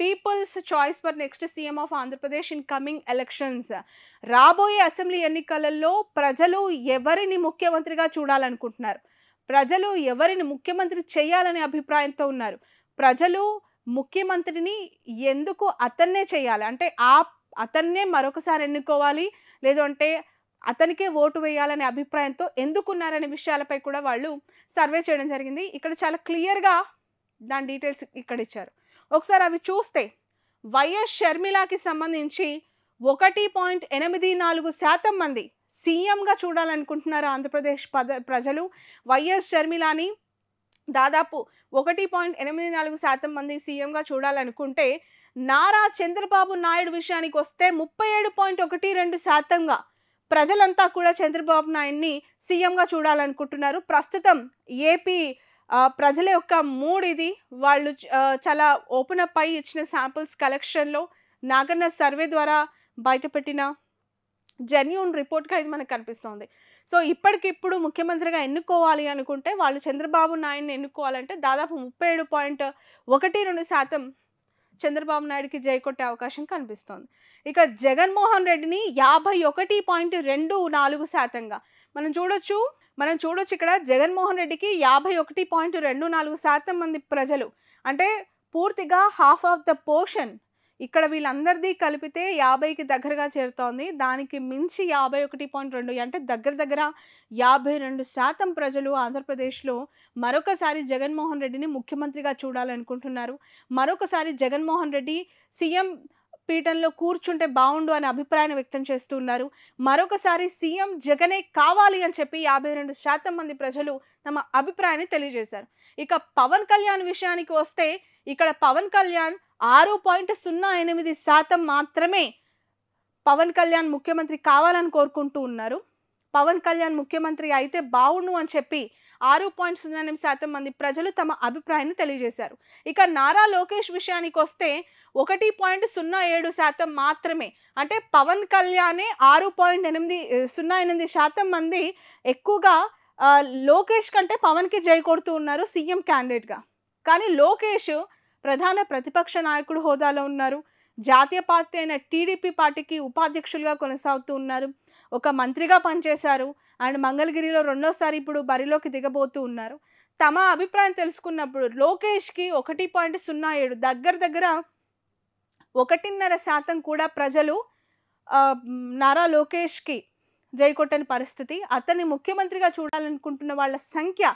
peoples choice for next CM of Andhra Pradesh in coming elections రాబోయే assembly ఎన్నికలలో ప్రజలు ఎవరిని ముఖ్యమంత్రిగా చూడాలనుకుంటున్నారు ప్రజలు ఎవరిని ముఖ్యమంత్రి చేయాలనే అభిప్రాయంతో ఉన్నారు ప్రజలు ముఖ్యమంత్రిని ఎందుకు అతన్నే చేయాలి అంటే ఆ అతన్నే మరొకసారి ఎన్నుకోవాలి లేదంటే అతనికే ఓటు వేయాలనే అభిప్రాయంతో ఎందుకున్నారనే విషయాలపై కూడా వాళ్ళు సర్వే చేయడం జరిగింది ఇక్కడ చాలా క్లియర్గా దాని డీటెయిల్స్ ఇక్కడ ఇచ్చారు ఒకసారి అవి చూస్తే వైఎస్ షర్మిలాకి సంబంధించి ఒకటి పాయింట్ ఎనిమిది నాలుగు శాతం మంది సీఎంగా చూడాలనుకుంటున్నారు ఆంధ్రప్రదేశ్ పద ప్రజలు వైఎస్ షర్మిలాని దాదాపు ఒకటి పాయింట్ ఎనిమిది నాలుగు శాతం మంది సీఎంగా చూడాలనుకుంటే నారా చంద్రబాబు నాయుడు విషయానికి వస్తే ముప్పై ఏడు పాయింట్ ఒకటి రెండు శాతంగా ప్రజలంతా కూడా చంద్రబాబు నాయుడిని సీఎంగా చూడాలనుకుంటున్నారు ప్రస్తుతం ఏపీ ప్రజల యొక్క మూడ్ ఇది వాళ్ళు చాలా ఓపెన్ అప్ అయి ఇచ్చిన శాంపుల్స్ కలెక్షన్లో నాగన్న సర్వే ద్వారా బయటపెట్టిన జెన్యున్ రిపోర్ట్గా ఇది మనకు కనిపిస్తోంది సో ఇప్పటికిప్పుడు ముఖ్యమంత్రిగా ఎన్నుకోవాలి అనుకుంటే వాళ్ళు చంద్రబాబు నాయుడిని ఎన్నుకోవాలంటే దాదాపు ముప్పై ఏడు పాయింట్ ఒకటి రెండు శాతం చంద్రబాబు నాయుడికి కొట్టే అవకాశం కనిపిస్తోంది ఇక జగన్మోహన్ రెడ్డిని యాభై ఒకటి పాయింట్ రెండు నాలుగు శాతంగా మనం చూడొచ్చు మనం చూడొచ్చు ఇక్కడ జగన్మోహన్ రెడ్డికి యాభై ఒకటి పాయింట్ రెండు నాలుగు శాతం మంది ప్రజలు అంటే పూర్తిగా హాఫ్ ఆఫ్ ద పోర్షన్ ఇక్కడ వీళ్ళందరిది కలిపితే యాభైకి దగ్గరగా చేరుతోంది దానికి మించి యాభై ఒకటి పాయింట్ రెండు అంటే దగ్గర దగ్గర యాభై రెండు శాతం ప్రజలు ఆంధ్రప్రదేశ్లో మరొకసారి జగన్మోహన్ రెడ్డిని ముఖ్యమంత్రిగా చూడాలనుకుంటున్నారు మరొకసారి జగన్మోహన్ రెడ్డి సీఎం పీఠంలో కూర్చుంటే బాగుండు అనే అభిప్రాయాన్ని వ్యక్తం చేస్తున్నారు మరొకసారి సీఎం జగనే కావాలి అని చెప్పి యాభై రెండు శాతం మంది ప్రజలు తమ అభిప్రాయాన్ని తెలియజేశారు ఇక పవన్ కళ్యాణ్ విషయానికి వస్తే ఇక్కడ పవన్ కళ్యాణ్ ఆరు పాయింట్ సున్నా ఎనిమిది శాతం మాత్రమే పవన్ కళ్యాణ్ ముఖ్యమంత్రి కావాలని కోరుకుంటూ ఉన్నారు పవన్ కళ్యాణ్ ముఖ్యమంత్రి అయితే బాగుండు అని చెప్పి ఆరు పాయింట్ సున్నా ఎనిమిది శాతం మంది ప్రజలు తమ అభిప్రాయాన్ని తెలియజేశారు ఇక నారా లోకేష్ విషయానికి వస్తే ఒకటి పాయింట్ సున్నా ఏడు శాతం మాత్రమే అంటే పవన్ కళ్యాణే ఆరు పాయింట్ ఎనిమిది సున్నా ఎనిమిది శాతం మంది ఎక్కువగా లోకేష్ కంటే పవన్కి జై కొడుతూ ఉన్నారు సీఎం క్యాండిడేట్గా కానీ లోకేష్ ప్రధాన ప్రతిపక్ష నాయకుడు హోదాలో ఉన్నారు జాతీయ పార్టీ అయిన టీడీపీ పార్టీకి ఉపాధ్యక్షులుగా కొనసాగుతూ ఉన్నారు ఒక మంత్రిగా పనిచేశారు అండ్ మంగళగిరిలో రెండోసారి ఇప్పుడు బరిలోకి దిగబోతూ ఉన్నారు తమ అభిప్రాయం తెలుసుకున్నప్పుడు లోకేష్కి ఒకటి పాయింట్ సున్నా ఏడు దగ్గర దగ్గర ఒకటిన్నర శాతం కూడా ప్రజలు నారా లోకేష్కి కొట్టని పరిస్థితి అతన్ని ముఖ్యమంత్రిగా చూడాలనుకుంటున్న వాళ్ళ సంఖ్య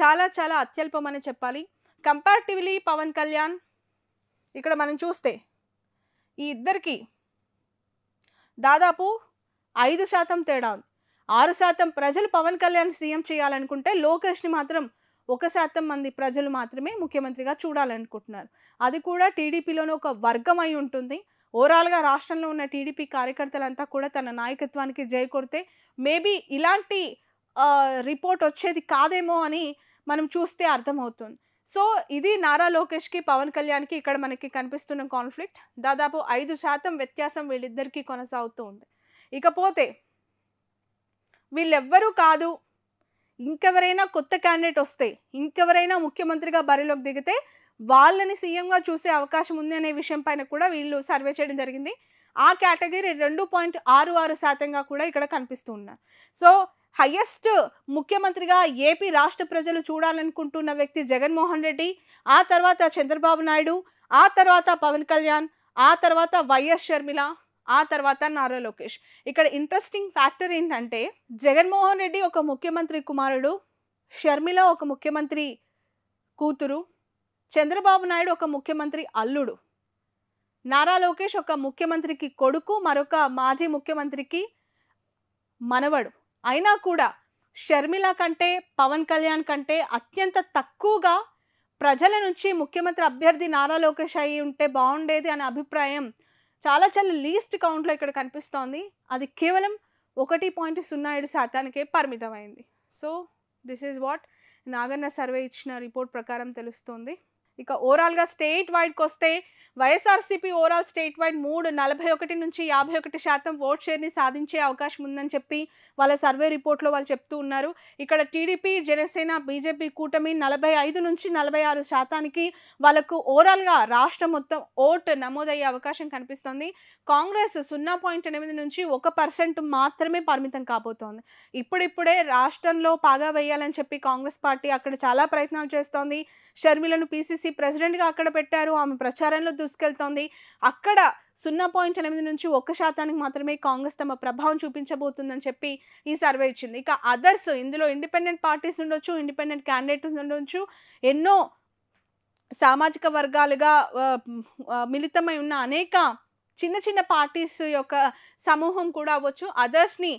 చాలా చాలా అత్యల్పమని చెప్పాలి కంపారిటివ్లీ పవన్ కళ్యాణ్ ఇక్కడ మనం చూస్తే ఈ ఇద్దరికి దాదాపు ఐదు శాతం తేడా ఉంది ఆరు శాతం ప్రజలు పవన్ కళ్యాణ్ సీఎం చేయాలనుకుంటే లోకేష్ని మాత్రం ఒక శాతం మంది ప్రజలు మాత్రమే ముఖ్యమంత్రిగా చూడాలనుకుంటున్నారు అది కూడా టీడీపీలోనే ఒక వర్గం అయి ఉంటుంది ఓవరాల్గా రాష్ట్రంలో ఉన్న టీడీపీ కార్యకర్తలంతా కూడా తన నాయకత్వానికి జై కొడితే మేబీ ఇలాంటి రిపోర్ట్ వచ్చేది కాదేమో అని మనం చూస్తే అర్థమవుతుంది సో ఇది నారా లోకేష్కి పవన్ కళ్యాణ్కి ఇక్కడ మనకి కనిపిస్తున్న కాన్ఫ్లిక్ట్ దాదాపు ఐదు శాతం వ్యత్యాసం వీళ్ళిద్దరికీ కొనసాగుతూ ఉంది ఇకపోతే వీళ్ళెవ్వరూ కాదు ఇంకెవరైనా కొత్త క్యాండిడేట్ వస్తే ఇంకెవరైనా ముఖ్యమంత్రిగా బరిలోకి దిగితే వాళ్ళని సీఎంగా చూసే అవకాశం ఉంది అనే విషయం పైన కూడా వీళ్ళు సర్వే చేయడం జరిగింది ఆ కేటగిరీ రెండు పాయింట్ ఆరు ఆరు శాతంగా కూడా ఇక్కడ కనిపిస్తూ ఉన్నారు సో హయ్యెస్ట్ ముఖ్యమంత్రిగా ఏపీ రాష్ట్ర ప్రజలు చూడాలనుకుంటున్న వ్యక్తి జగన్మోహన్ రెడ్డి ఆ తర్వాత చంద్రబాబు నాయుడు ఆ తర్వాత పవన్ కళ్యాణ్ ఆ తర్వాత వైఎస్ షర్మిల ఆ తర్వాత నారా లోకేష్ ఇక్కడ ఇంట్రెస్టింగ్ ఫ్యాక్టర్ ఏంటంటే జగన్మోహన్ రెడ్డి ఒక ముఖ్యమంత్రి కుమారుడు షర్మిల ఒక ముఖ్యమంత్రి కూతురు చంద్రబాబు నాయుడు ఒక ముఖ్యమంత్రి అల్లుడు నారా లోకేష్ ఒక ముఖ్యమంత్రికి కొడుకు మరొక మాజీ ముఖ్యమంత్రికి మనవడు అయినా కూడా షర్మిల కంటే పవన్ కళ్యాణ్ కంటే అత్యంత తక్కువగా ప్రజల నుంచి ముఖ్యమంత్రి అభ్యర్థి నారా లోకేష్ అయి ఉంటే బాగుండేది అనే అభిప్రాయం చాలా చాలా లీస్ట్ కౌంట్లో ఇక్కడ కనిపిస్తోంది అది కేవలం ఒకటి పాయింట్ సున్నా ఏడు శాతానికే పరిమితమైంది so this is what Naganna survey ఇచ్చిన రిపోర్ట్ ప్రకారం తెలుస్తుంది ఇక ఓవరాల్గా స్టేట్ వైడ్కి వస్తే వైఎస్ఆర్సీపీ ఓవరాల్ స్టేట్ వైడ్ మూడు నలభై ఒకటి నుంచి యాభై ఒకటి శాతం ఓట్ షేర్ని సాధించే అవకాశం ఉందని చెప్పి వాళ్ళ సర్వే రిపోర్ట్లో వాళ్ళు చెప్తూ ఉన్నారు ఇక్కడ టీడీపీ జనసేన బీజేపీ కూటమి నలభై ఐదు నుంచి నలభై ఆరు శాతానికి వాళ్ళకు ఓవరాల్గా రాష్ట్రం మొత్తం ఓట్ నమోదయ్యే అవకాశం కనిపిస్తోంది కాంగ్రెస్ సున్నా పాయింట్ ఎనిమిది నుంచి ఒక పర్సెంట్ మాత్రమే పరిమితం కాబోతోంది ఇప్పుడిప్పుడే రాష్ట్రంలో పాగా వేయాలని చెప్పి కాంగ్రెస్ పార్టీ అక్కడ చాలా ప్రయత్నాలు చేస్తోంది షర్మిలను పీసీసీ ప్రెసిడెంట్గా అక్కడ పెట్టారు ఆమె ప్రచారంలో దూసుకెళ్తోంది అక్కడ సున్నా పాయింట్ ఎనిమిది నుంచి ఒక్క శాతానికి మాత్రమే కాంగ్రెస్ తమ ప్రభావం చూపించబోతుందని చెప్పి ఈ సర్వే ఇచ్చింది ఇక అదర్స్ ఇందులో ఇండిపెండెంట్ పార్టీస్ ఉండొచ్చు ఇండిపెండెంట్ క్యాండిడేట్స్ ఉండొచ్చు ఎన్నో సామాజిక వర్గాలుగా మిళితమై ఉన్న అనేక చిన్న చిన్న పార్టీస్ యొక్క సమూహం కూడా అవ్వచ్చు అదర్స్ని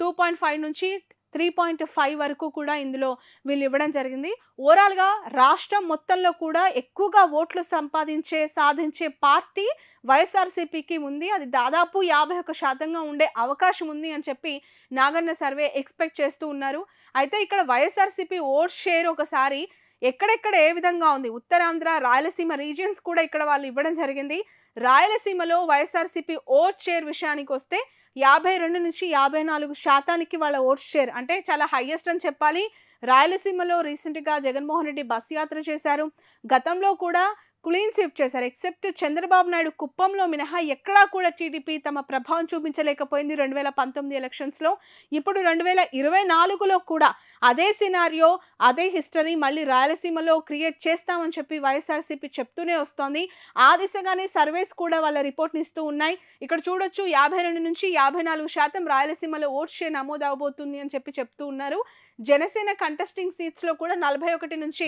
టూ పాయింట్ ఫైవ్ నుంచి త్రీ పాయింట్ ఫైవ్ వరకు కూడా ఇందులో వీళ్ళు ఇవ్వడం జరిగింది ఓవరాల్గా రాష్ట్రం మొత్తంలో కూడా ఎక్కువగా ఓట్లు సంపాదించే సాధించే పార్టీ వైఎస్ఆర్సీపీకి ఉంది అది దాదాపు యాభై ఒక శాతంగా ఉండే అవకాశం ఉంది అని చెప్పి నాగన్న సర్వే ఎక్స్పెక్ట్ చేస్తూ ఉన్నారు అయితే ఇక్కడ వైఎస్ఆర్సీపీ ఓట్ షేర్ ఒకసారి ఎక్కడెక్కడ ఏ విధంగా ఉంది ఉత్తరాంధ్ర రాయలసీమ రీజియన్స్ కూడా ఇక్కడ వాళ్ళు ఇవ్వడం జరిగింది రాయలసీమలో వైఎస్ఆర్సీపీ ఓట్ షేర్ విషయానికి వస్తే యాభై రెండు నుంచి యాభై నాలుగు శాతానికి వాళ్ళ ఓట్ షేర్ అంటే చాలా హయ్యెస్ట్ అని చెప్పాలి రాయలసీమలో రీసెంట్గా జగన్మోహన్ రెడ్డి బస్ యాత్ర చేశారు గతంలో కూడా క్లీన్ స్వీప్ చేశారు ఎక్సెప్ట్ చంద్రబాబు నాయుడు కుప్పంలో మినహా ఎక్కడా కూడా టీడీపీ తమ ప్రభావం చూపించలేకపోయింది రెండు వేల పంతొమ్మిది ఎలక్షన్స్లో ఇప్పుడు రెండు వేల ఇరవై నాలుగులో కూడా అదే సినారియో అదే హిస్టరీ మళ్ళీ రాయలసీమలో క్రియేట్ చేస్తామని చెప్పి వైఎస్ఆర్సీపీ చెప్తూనే వస్తోంది ఆ దిశగానే సర్వేస్ కూడా వాళ్ళ రిపోర్ట్ని ఇస్తూ ఉన్నాయి ఇక్కడ చూడొచ్చు యాభై రెండు నుంచి యాభై నాలుగు శాతం రాయలసీమలో ఓట్ షేర్ నమోదు అవబోతుంది అని చెప్పి చెప్తూ ఉన్నారు జనసేన కంటెస్టింగ్ సీట్స్లో కూడా నలభై ఒకటి నుంచి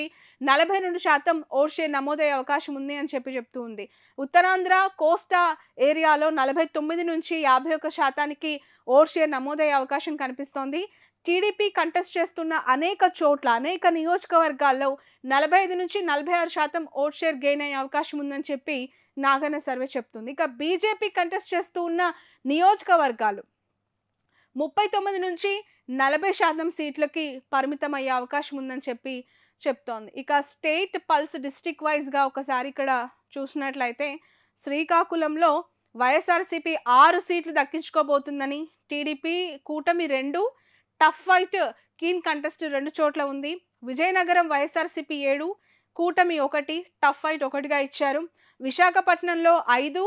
నలభై రెండు శాతం ఓట్ షేర్ నమోదయ్యే అవకాశం అవకాశం ఉంది అని చెప్పి చెప్తూ ఉంది ఉత్తరాంధ్ర కోస్తా ఏరియాలో నలభై తొమ్మిది నుంచి యాభై ఒక్క శాతానికి ఓట్ షేర్ నమోదయ్యే అవకాశం కనిపిస్తోంది టీడీపీ కంటెస్ట్ చేస్తున్న అనేక చోట్ల అనేక నియోజకవర్గాల్లో నలభై ఐదు నుంచి నలభై ఆరు శాతం ఓట్ షేర్ గెయిన్ అయ్యే అవకాశం ఉందని చెప్పి నాగన్న సర్వే చెప్తుంది ఇక బీజేపీ కంటెస్ట్ చేస్తూ ఉన్న నియోజకవర్గాలు ముప్పై తొమ్మిది నుంచి నలభై శాతం సీట్లకి పరిమితం అయ్యే అవకాశం ఉందని చెప్పి చెప్తోంది ఇక స్టేట్ పల్స్ డిస్టిక్ వైజ్గా ఒకసారి ఇక్కడ చూసినట్లయితే శ్రీకాకుళంలో వైఎస్ఆర్సీపీ ఆరు సీట్లు దక్కించుకోబోతుందని టీడీపీ కూటమి రెండు టఫ్ ఫైట్ కీన్ కంటెస్ట్ రెండు చోట్ల ఉంది విజయనగరం వైఎస్ఆర్సీపీ ఏడు కూటమి ఒకటి టఫ్ ఫైట్ ఒకటిగా ఇచ్చారు విశాఖపట్నంలో ఐదు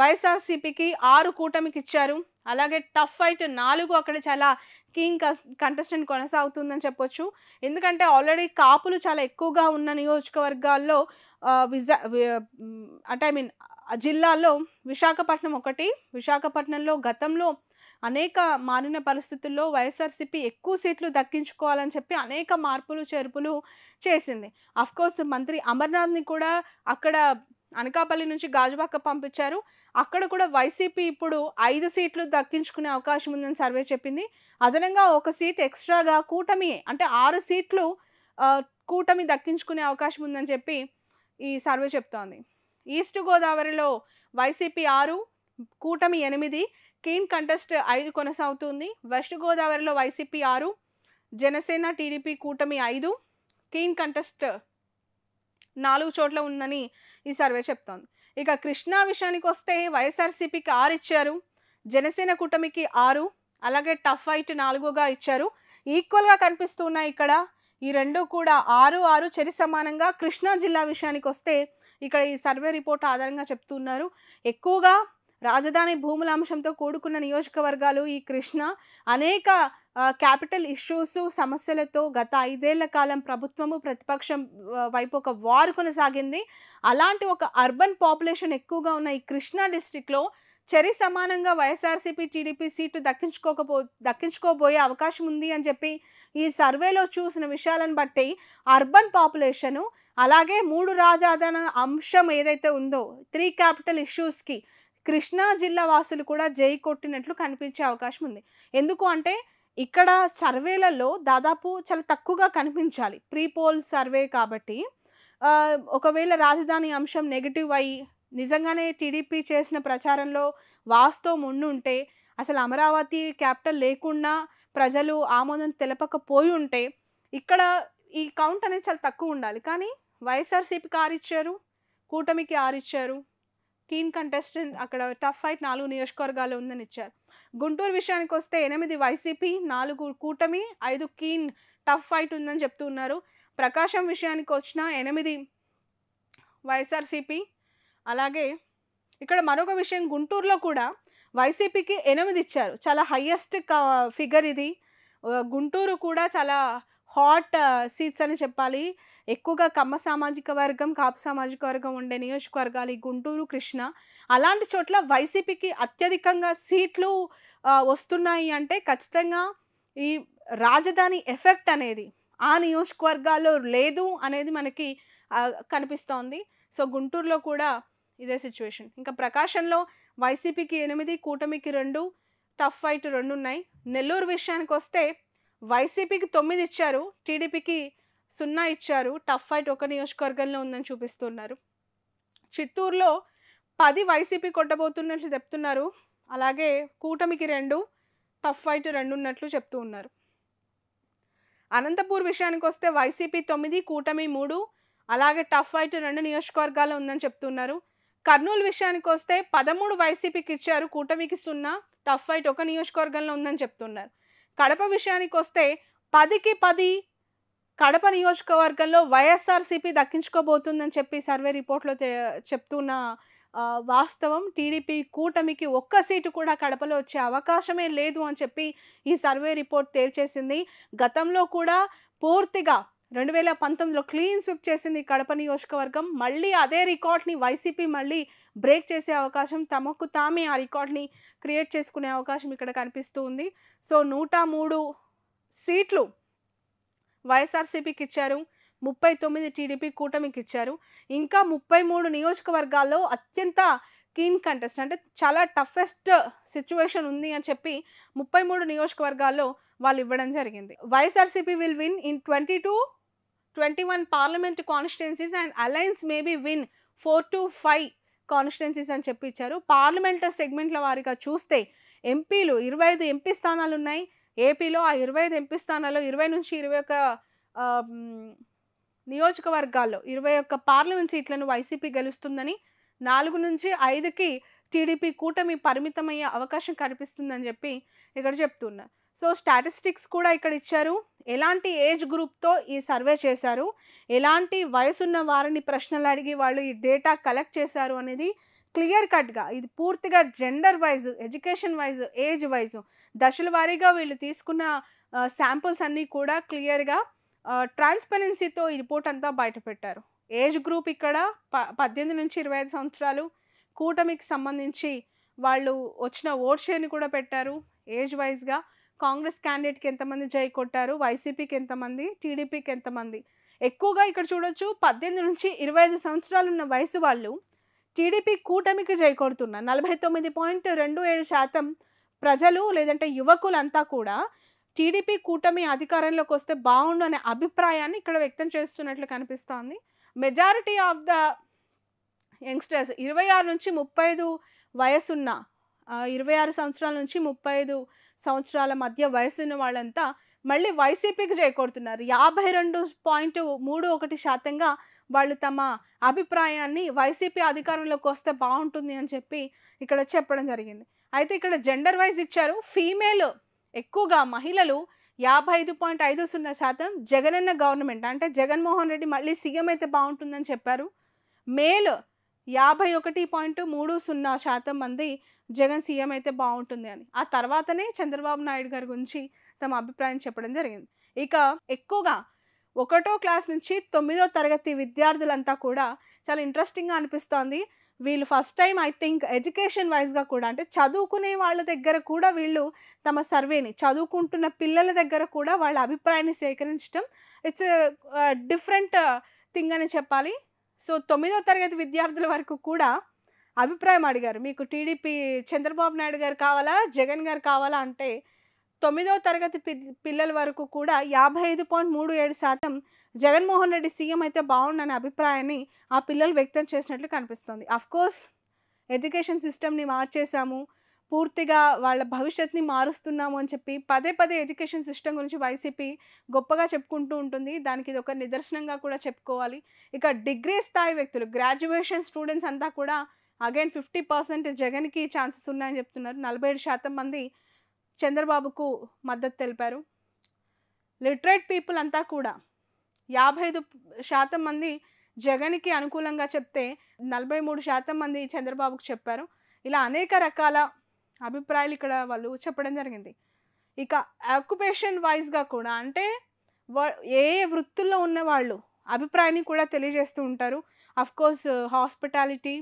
వైఎస్ఆర్సీపీకి ఆరు కూటమికి ఇచ్చారు అలాగే టఫ్ ఫైట్ నాలుగు అక్కడ చాలా కింగ్ కంటెస్టెంట్ కొనసాగుతుందని చెప్పొచ్చు ఎందుకంటే ఆల్రెడీ కాపులు చాలా ఎక్కువగా ఉన్న నియోజకవర్గాల్లో విజ అంటే ఐ మీన్ జిల్లాలో విశాఖపట్నం ఒకటి విశాఖపట్నంలో గతంలో అనేక మారిన పరిస్థితుల్లో వైఎస్ఆర్సీపీ ఎక్కువ సీట్లు దక్కించుకోవాలని చెప్పి అనేక మార్పులు చేర్పులు చేసింది అఫ్కోర్స్ మంత్రి అమర్నాథ్ని కూడా అక్కడ అనకాపల్లి నుంచి గాజువాక పంపించారు అక్కడ కూడా వైసీపీ ఇప్పుడు ఐదు సీట్లు దక్కించుకునే అవకాశం ఉందని సర్వే చెప్పింది అదనంగా ఒక సీట్ ఎక్స్ట్రాగా కూటమి అంటే ఆరు సీట్లు కూటమి దక్కించుకునే అవకాశం ఉందని చెప్పి ఈ సర్వే చెప్తోంది ఈస్ట్ గోదావరిలో వైసీపీ ఆరు కూటమి ఎనిమిది కీన్ కంటెస్ట్ ఐదు కొనసాగుతుంది వెస్ట్ గోదావరిలో వైసీపీ ఆరు జనసేన టీడీపీ కూటమి ఐదు కీన్ కంటెస్ట్ నాలుగు చోట్ల ఉందని ఈ సర్వే చెప్తోంది ఇక కృష్ణా విషయానికి వస్తే వైఎస్ఆర్సీపీకి ఆరు ఇచ్చారు జనసేన కూటమికి ఆరు అలాగే టఫ్ ఫైట్ నాలుగుగా ఇచ్చారు ఈక్వల్గా కనిపిస్తున్నాయి ఇక్కడ ఈ రెండు కూడా ఆరు ఆరు చెరి సమానంగా కృష్ణా జిల్లా విషయానికి వస్తే ఇక్కడ ఈ సర్వే రిపోర్ట్ ఆధారంగా చెప్తున్నారు ఎక్కువగా రాజధాని భూముల అంశంతో కూడుకున్న నియోజకవర్గాలు ఈ కృష్ణ అనేక క్యాపిటల్ ఇష్యూస్ సమస్యలతో గత ఐదేళ్ల కాలం ప్రభుత్వము ప్రతిపక్షం వైపు ఒక వార్ కొనసాగింది అలాంటి ఒక అర్బన్ పాపులేషన్ ఎక్కువగా ఉన్న ఈ కృష్ణా డిస్టిక్లో చెరి సమానంగా వైఎస్ఆర్సీపీ టీడీపీ సీటు దక్కించుకోకపో దక్కించుకోబోయే అవకాశం ఉంది అని చెప్పి ఈ సర్వేలో చూసిన విషయాలను బట్టి అర్బన్ పాపులేషను అలాగే మూడు రాజాదన అంశం ఏదైతే ఉందో త్రీ క్యాపిటల్ ఇష్యూస్కి కృష్ణా జిల్లా వాసులు కూడా జై కొట్టినట్లు కనిపించే అవకాశం ఉంది ఎందుకు అంటే ఇక్కడ సర్వేలలో దాదాపు చాలా తక్కువగా కనిపించాలి ప్రీ పోల్ సర్వే కాబట్టి ఒకవేళ రాజధాని అంశం నెగిటివ్ అయ్యి నిజంగానే టీడీపీ చేసిన ప్రచారంలో వాస్తవం ఉండుంటే అసలు అమరావతి క్యాపిటల్ లేకుండా ప్రజలు ఆమోదం తెలపకపోయి ఉంటే ఇక్కడ ఈ కౌంట్ అనేది చాలా తక్కువ ఉండాలి కానీ వైఎస్ఆర్సీపీకి ఆరిచ్చారు కూటమికి ఆరిచ్చారు కీన్ కంటెస్టెంట్ అక్కడ టఫ్ ఫైట్ నాలుగు నియోజకవర్గాలు ఉందని ఇచ్చారు గుంటూరు విషయానికి వస్తే ఎనిమిది వైసీపీ నాలుగు కూటమి ఐదు కీన్ టఫ్ ఫైట్ ఉందని చెప్తున్నారు ప్రకాశం విషయానికి వచ్చిన ఎనిమిది వైఎస్ఆర్సీపీ అలాగే ఇక్కడ మరొక విషయం గుంటూరులో కూడా వైసీపీకి ఎనిమిది ఇచ్చారు చాలా హయ్యెస్ట్ ఫిగర్ ఇది గుంటూరు కూడా చాలా హాట్ సీట్స్ అని చెప్పాలి ఎక్కువగా కమ్మ సామాజిక వర్గం కాపు సామాజిక వర్గం ఉండే నియోజకవర్గాలు గుంటూరు కృష్ణ అలాంటి చోట్ల వైసీపీకి అత్యధికంగా సీట్లు వస్తున్నాయి అంటే ఖచ్చితంగా ఈ రాజధాని ఎఫెక్ట్ అనేది ఆ నియోజకవర్గాల్లో లేదు అనేది మనకి కనిపిస్తోంది సో గుంటూరులో కూడా ఇదే సిచ్యువేషన్ ఇంకా ప్రకాశంలో వైసీపీకి ఎనిమిది కూటమికి రెండు టఫ్ ఫైట్ రెండు ఉన్నాయి నెల్లూరు విషయానికి వస్తే వైసీపీకి తొమ్మిది ఇచ్చారు టీడీపీకి సున్నా ఇచ్చారు టఫ్ ఫైట్ ఒక నియోజకవర్గంలో ఉందని చూపిస్తున్నారు చిత్తూరులో పది వైసీపీ కొట్టబోతున్నట్లు చెప్తున్నారు అలాగే కూటమికి రెండు టఫ్ ఫైట్ రెండు ఉన్నట్లు చెప్తూ ఉన్నారు అనంతపూర్ విషయానికి వస్తే వైసీపీ తొమ్మిది కూటమి మూడు అలాగే టఫ్ ఫైట్ రెండు నియోజకవర్గాల్లో ఉందని చెప్తున్నారు కర్నూలు విషయానికి వస్తే పదమూడు వైసీపీకి ఇచ్చారు కూటమికి సున్నా టఫ్ ఫైట్ ఒక నియోజకవర్గంలో ఉందని చెప్తున్నారు కడప విషయానికి వస్తే పదికి పది కడప నియోజకవర్గంలో వైఎస్ఆర్సీపీ దక్కించుకోబోతుందని చెప్పి సర్వే రిపోర్ట్లో చెప్తున్న వాస్తవం టీడీపీ కూటమికి ఒక్క సీటు కూడా కడపలో వచ్చే అవకాశమే లేదు అని చెప్పి ఈ సర్వే రిపోర్ట్ తేల్చేసింది గతంలో కూడా పూర్తిగా రెండు వేల పంతొమ్మిదిలో క్లీన్ స్విప్ చేసింది కడప నియోజకవర్గం మళ్ళీ అదే రికార్డ్ని వైసీపీ మళ్ళీ బ్రేక్ చేసే అవకాశం తమకు తామే ఆ రికార్డ్ని క్రియేట్ చేసుకునే అవకాశం ఇక్కడ కనిపిస్తూ ఉంది సో నూట మూడు సీట్లు వైఎస్ఆర్సీపీకి ఇచ్చారు ముప్పై తొమ్మిది టీడీపీ కూటమికి ఇచ్చారు ఇంకా ముప్పై మూడు నియోజకవర్గాల్లో అత్యంత కీన్ కంటెస్ట్ అంటే చాలా టఫెస్ట్ సిచ్యువేషన్ ఉంది అని చెప్పి ముప్పై మూడు నియోజకవర్గాల్లో వాళ్ళు ఇవ్వడం జరిగింది YSRCP will win in twenty two twenty one parliament constituencies and alliance maybe win four to five constituencies అని చెప్పి ఇచ్చారు పార్లమెంట్ సెగ్మెంట్ల వారిగా చూస్తే ఎంపీలు ఇరవై ఐదు ఎంపీ స్థానాలు ఉన్నాయి ఏపీలో ఆ ఇరవై ఐదు ఎంపీ స్థానాల్లో ఇరవై నుంచి ఇరవై ఒక నియోజకవర్గాల్లో ఇరవై ఒక్క పార్లమెంట్ సీట్లను వైసీపీ గెలుస్తుందని నాలుగు నుంచి ఐదుకి టీడీపీ కూటమి పరిమితమయ్యే అవకాశం కనిపిస్తుందని చెప్పి ఇక్కడ చెప్తున్నారు సో స్టాటిస్టిక్స్ కూడా ఇక్కడ ఇచ్చారు ఎలాంటి ఏజ్ గ్రూప్తో ఈ సర్వే చేశారు ఎలాంటి వయసున్న వారిని ప్రశ్నలు అడిగి వాళ్ళు ఈ డేటా కలెక్ట్ చేశారు అనేది క్లియర్ కట్గా ఇది పూర్తిగా gender wise education wise age wise దశల వారీగా వీళ్ళు తీసుకున్న శాంపుల్స్ అన్నీ కూడా క్లియర్గా ట్రాన్స్పరెన్సీతో ఈ రిపోర్ట్ అంతా బయటపెట్టారు ఏజ్ గ్రూప్ ఇక్కడ ప పద్దెనిమిది నుంచి ఇరవై ఐదు సంవత్సరాలు కూటమికి సంబంధించి వాళ్ళు వచ్చిన ఓట్ షేర్ని కూడా పెట్టారు ఏజ్ వైజ్గా కాంగ్రెస్ క్యాండిడేట్కి ఎంతమంది జై కొట్టారు వైసీపీకి ఎంతమంది టీడీపీకి ఎంతమంది ఎక్కువగా ఇక్కడ చూడొచ్చు పద్దెనిమిది నుంచి ఇరవై ఐదు సంవత్సరాలు ఉన్న వయసు వాళ్ళు టీడీపీ కూటమికి జై కొడుతున్నారు నలభై తొమ్మిది పాయింట్ రెండు ఏడు శాతం ప్రజలు లేదంటే యువకులంతా కూడా టీడీపీ కూటమి అధికారంలోకి వస్తే బాగుండు అనే అభిప్రాయాన్ని ఇక్కడ వ్యక్తం చేస్తున్నట్లు కనిపిస్తోంది మెజారిటీ ఆఫ్ ద యంగ్స్టర్స్ ఇరవై ఆరు నుంచి ముప్పై ఐదు వయసున్న ఇరవై ఆరు సంవత్సరాల నుంచి ముప్పై ఐదు సంవత్సరాల మధ్య వయసు ఉన్న వాళ్ళంతా మళ్ళీ వైసీపీకి చేకూడుతున్నారు యాభై రెండు పాయింట్ మూడు ఒకటి శాతంగా వాళ్ళు తమ అభిప్రాయాన్ని వైసీపీ అధికారంలోకి వస్తే బాగుంటుంది అని చెప్పి ఇక్కడ చెప్పడం జరిగింది అయితే ఇక్కడ జెండర్ వైజ్ ఇచ్చారు ఫీమేల్ ఎక్కువగా మహిళలు యాభై ఐదు పాయింట్ ఐదు సున్నా శాతం జగనన్న గవర్నమెంట్ అంటే జగన్మోహన్ రెడ్డి మళ్ళీ సీఎం అయితే బాగుంటుందని చెప్పారు మేల్ యాభై ఒకటి పాయింట్ మూడు సున్నా శాతం మంది జగన్ సీఎం అయితే బాగుంటుంది అని ఆ తర్వాతనే చంద్రబాబు నాయుడు గారి గురించి తమ అభిప్రాయం చెప్పడం జరిగింది ఇక ఎక్కువగా ఒకటో క్లాస్ నుంచి తొమ్మిదో తరగతి విద్యార్థులంతా కూడా చాలా ఇంట్రెస్టింగ్గా అనిపిస్తోంది వీళ్ళు first time I think education వైజ్గా కూడా అంటే చదువుకునే వాళ్ళ దగ్గర కూడా వీళ్ళు తమ సర్వేని చదువుకుంటున్న పిల్లల దగ్గర కూడా వాళ్ళ అభిప్రాయాన్ని సేకరించడం ఇట్స్ డిఫరెంట్ థింగ్ అని చెప్పాలి సో తొమ్మిదో తరగతి విద్యార్థుల వరకు కూడా అభిప్రాయం అడిగారు మీకు టీడీపీ చంద్రబాబు నాయుడు గారు కావాలా జగన్ గారు కావాలా అంటే తొమ్మిదో తరగతి పిల్లల వరకు కూడా యాభై ఐదు పాయింట్ మూడు ఏడు శాతం జగన్మోహన్ రెడ్డి సీఎం అయితే బాగుండనే అభిప్రాయాన్ని ఆ పిల్లలు వ్యక్తం చేసినట్లు కనిపిస్తుంది అఫ్కోర్స్ ఎడ్యుకేషన్ సిస్టమ్ని మార్చేశాము పూర్తిగా వాళ్ళ భవిష్యత్ని మారుస్తున్నాము అని చెప్పి పదే పదే ఎడ్యుకేషన్ సిస్టమ్ గురించి వైసీపీ గొప్పగా చెప్పుకుంటూ ఉంటుంది దానికి ఇది ఒక నిదర్శనంగా కూడా చెప్పుకోవాలి ఇక డిగ్రీ స్థాయి వ్యక్తులు గ్రాడ్యుయేషన్ స్టూడెంట్స్ అంతా కూడా అగైన్ ఫిఫ్టీ పర్సెంట్ జగన్కి ఛాన్సెస్ ఉన్నాయని చెప్తున్నారు నలభై ఏడు శాతం మంది చంద్రబాబుకు మద్దతు తెలిపారు లిటరేట్ పీపుల్ అంతా కూడా యాభై ఐదు శాతం మంది జగన్కి అనుకూలంగా చెప్తే నలభై మూడు శాతం మంది చంద్రబాబుకు చెప్పారు ఇలా అనేక రకాల అభిప్రాయాలు ఇక్కడ వాళ్ళు చెప్పడం జరిగింది ఇక ఆక్యుపేషన్ వైజ్గా కూడా అంటే ఏ వృత్తుల్లో ఉన్న వాళ్ళు అభిప్రాయాన్ని కూడా తెలియజేస్తూ ఉంటారు కోర్స్ హాస్పిటాలిటీ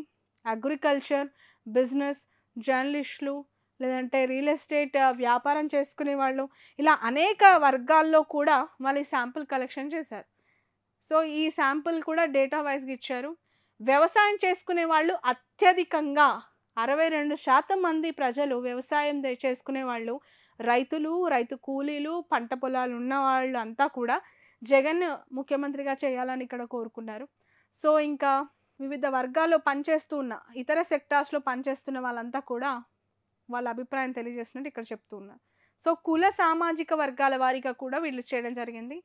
అగ్రికల్చర్ బిజినెస్ జర్నలిస్టులు లేదంటే రియల్ ఎస్టేట్ uh, వ్యాపారం చేసుకునే వాళ్ళు ఇలా అనేక వర్గాల్లో కూడా వాళ్ళు ఈ శాంపుల్ కలెక్షన్ చేశారు సో ఈ శాంపుల్ కూడా డేటా వైజ్గా ఇచ్చారు వ్యవసాయం చేసుకునే వాళ్ళు అత్యధికంగా అరవై రెండు శాతం మంది ప్రజలు వ్యవసాయం చేసుకునే వాళ్ళు రైతులు రైతు కూలీలు పంట పొలాలు ఉన్న వాళ్ళు అంతా కూడా జగన్ ముఖ్యమంత్రిగా చేయాలని ఇక్కడ కోరుకున్నారు సో ఇంకా వివిధ వర్గాల్లో పనిచేస్తూ ఉన్న ఇతర సెక్టార్స్లో పనిచేస్తున్న వాళ్ళంతా కూడా వాళ్ళ అభిప్రాయం తెలియజేసినట్టు ఇక్కడ చెప్తూ ఉన్నారు సో కుల సామాజిక వర్గాల వారిగా కూడా వీళ్ళు చేయడం జరిగింది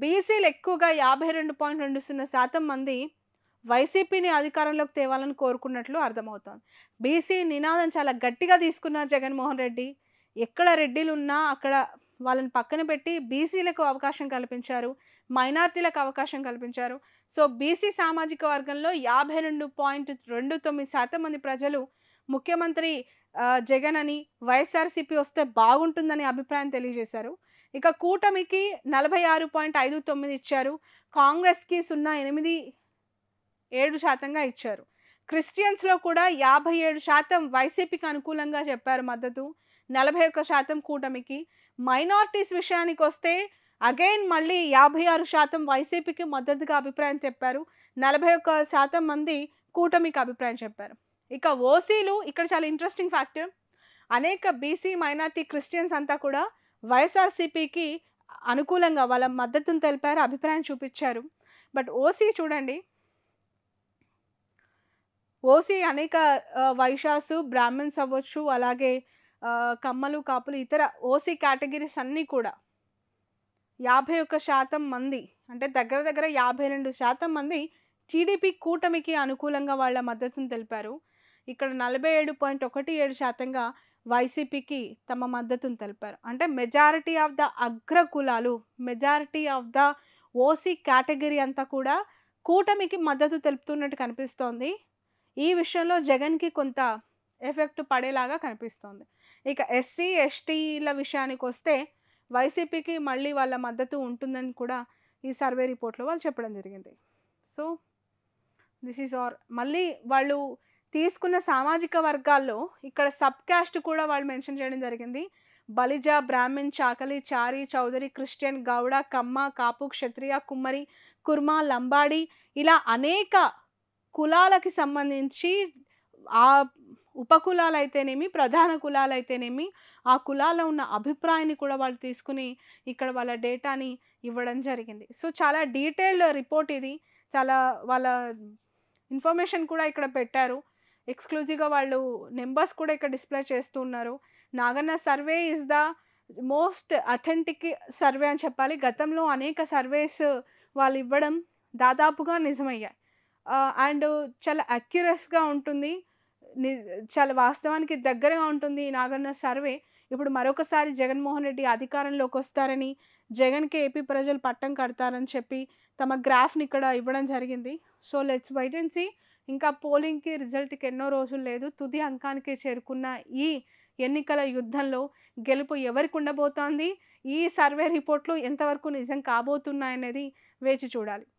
బీసీలు ఎక్కువగా యాభై రెండు పాయింట్ రెండు సున్నా శాతం మంది వైసీపీని అధికారంలోకి తేవాలని కోరుకున్నట్లు అర్థమవుతోంది బీసీ నినాదం చాలా గట్టిగా తీసుకున్నారు జగన్మోహన్ రెడ్డి ఎక్కడ రెడ్డిలు ఉన్నా అక్కడ వాళ్ళని పక్కన పెట్టి బీసీలకు అవకాశం కల్పించారు మైనార్టీలకు అవకాశం కల్పించారు సో బీసీ సామాజిక వర్గంలో యాభై రెండు పాయింట్ రెండు తొమ్మిది శాతం మంది ప్రజలు ముఖ్యమంత్రి జగన్ అని వైఎస్ఆర్సీపీ వస్తే బాగుంటుందని అభిప్రాయం తెలియజేశారు ఇక కూటమికి నలభై ఆరు పాయింట్ ఐదు తొమ్మిది ఇచ్చారు కాంగ్రెస్కి సున్నా ఎనిమిది ఏడు శాతంగా ఇచ్చారు క్రిస్టియన్స్లో కూడా యాభై ఏడు శాతం వైసీపీకి అనుకూలంగా చెప్పారు మద్దతు నలభై ఒక్క శాతం కూటమికి మైనార్టీస్ విషయానికి వస్తే అగైన్ మళ్ళీ యాభై ఆరు శాతం వైసీపీకి మద్దతుగా అభిప్రాయం చెప్పారు నలభై ఒక్క శాతం మంది కూటమికి అభిప్రాయం చెప్పారు ఇక ఓసీలు ఇక్కడ చాలా ఇంట్రెస్టింగ్ ఫ్యాక్టర్ అనేక బీసీ మైనార్టీ క్రిస్టియన్స్ అంతా కూడా వైఎస్ఆర్సీపీకి అనుకూలంగా వాళ్ళ మద్దతును తెలిపారు అభిప్రాయం చూపించారు బట్ ఓసీ చూడండి ఓసీ అనేక వైశాసు బ్రాహ్మణ్స్ అవ్వచ్చు అలాగే కమ్మలు కాపులు ఇతర ఓసీ కేటగిరీస్ అన్నీ కూడా యాభై ఒక్క శాతం మంది అంటే దగ్గర దగ్గర యాభై రెండు శాతం మంది టీడీపీ కూటమికి అనుకూలంగా వాళ్ళ మద్దతును తెలిపారు ఇక్కడ నలభై ఏడు పాయింట్ ఒకటి ఏడు శాతంగా వైసీపీకి తమ మద్దతును తెలిపారు అంటే మెజారిటీ ఆఫ్ ద అగ్ర కులాలు majority of the OC category అంతా కూడా కూటమికి మద్దతు తెలుపుతున్నట్టు కనిపిస్తోంది ఈ విషయంలో జగన్కి కొంత ఎఫెక్ట్ పడేలాగా కనిపిస్తోంది ఇక ఎస్సీ ఎస్టీల విషయానికి వస్తే వైసీపీకి మళ్ళీ వాళ్ళ మద్దతు ఉంటుందని కూడా ఈ సర్వే రిపోర్ట్లో వాళ్ళు చెప్పడం జరిగింది సో దిస్ ఈజ్ ఆర్ మళ్ళీ వాళ్ళు తీసుకున్న సామాజిక వర్గాల్లో ఇక్కడ సబ్ క్యాస్ట్ కూడా వాళ్ళు మెన్షన్ చేయడం జరిగింది బలిజ బ్రాహ్మిన్ చాకలి చారి చౌదరి క్రిస్టియన్ గౌడ కమ్మ కాపు క్షత్రియ కుమ్మరి కుర్మ లంబాడి ఇలా అనేక కులాలకి సంబంధించి ఆ ఉపకులాలు అయితేనేమి ప్రధాన కులాలు అయితేనేమి ఆ కులాల్లో ఉన్న అభిప్రాయాన్ని కూడా వాళ్ళు తీసుకుని ఇక్కడ వాళ్ళ డేటాని ఇవ్వడం జరిగింది సో చాలా డీటెయిల్డ్ రిపోర్ట్ ఇది చాలా వాళ్ళ ఇన్ఫర్మేషన్ కూడా ఇక్కడ పెట్టారు ఎక్స్క్లూజివ్గా వాళ్ళు నెంబర్స్ కూడా ఇక్కడ డిస్ప్లే చేస్తూ ఉన్నారు Naganna survey is the most authentic survey అని చెప్పాలి గతంలో అనేక సర్వేస్ వాళ్ళు ఇవ్వడం దాదాపుగా నిజమయ్యాయి అండ్ చాలా అక్యురస్గా ఉంటుంది చాలా వాస్తవానికి దగ్గరగా ఉంటుంది ఈ నాగన్న సర్వే ఇప్పుడు మరొకసారి జగన్మోహన్ రెడ్డి అధికారంలోకి వస్తారని జగన్కి ఏపీ ప్రజలు పట్టం కడతారని చెప్పి తమ గ్రాఫ్ని ఇక్కడ ఇవ్వడం జరిగింది సో లెట్స్ వైట్ ఇంకా పోలింగ్కి రిజల్ట్కి ఎన్నో రోజులు లేదు తుది అంకానికి చేరుకున్న ఈ ఎన్నికల యుద్ధంలో గెలుపు ఎవరికి ఉండబోతోంది ఈ సర్వే రిపోర్ట్లు ఎంతవరకు నిజం కాబోతున్నాయనేది వేచి చూడాలి